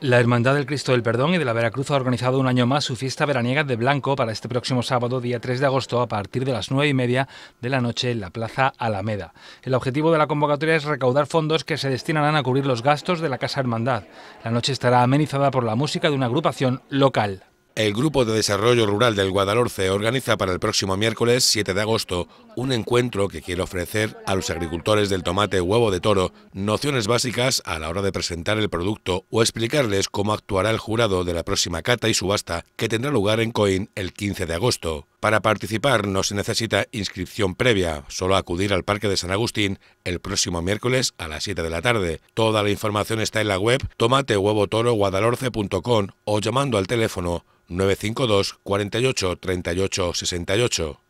La Hermandad del Cristo del Perdón y de la Veracruz ha organizado un año más su fiesta veraniega de Blanco para este próximo sábado, día 3 de agosto, a partir de las 9 y media de la noche en la Plaza Alameda. El objetivo de la convocatoria es recaudar fondos que se destinarán a cubrir los gastos de la Casa Hermandad. La noche estará amenizada por la música de una agrupación local. El Grupo de Desarrollo Rural del Guadalhorce organiza para el próximo miércoles 7 de agosto un encuentro que quiere ofrecer a los agricultores del tomate huevo de toro nociones básicas a la hora de presentar el producto o explicarles cómo actuará el jurado de la próxima cata y subasta que tendrá lugar en Coín el 15 de agosto. Para participar no se necesita inscripción previa, solo acudir al Parque de San Agustín el próximo miércoles a las 7 de la tarde. Toda la información está en la web tomatehuevotoroguadalorce.com o llamando al teléfono 952 48 38 68.